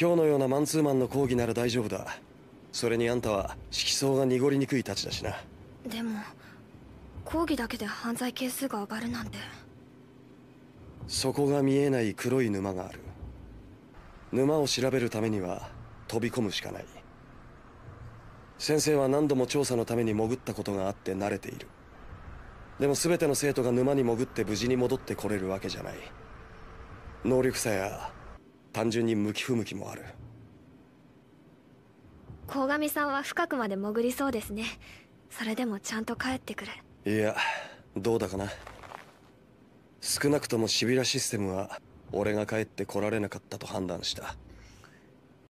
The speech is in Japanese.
今日のようなマンツーマンの講義なら大丈夫だそれにあんたは色相が濁りにくいたちだしなでも講義だけで犯罪係数が上がるなんてそこが見えない黒い沼がある沼を調べるためには飛び込むしかない先生は何度も調査のために潜ったことがあって慣れているでも全ての生徒が沼に潜って無事に戻ってこれるわけじゃない能力差や単純に向き不向きもある鴻上さんは深くまで潜りそうですねそれでもちゃんと帰ってくるいやどうだかな少なくともシビラシステムは俺が帰ってこられなかったと判断した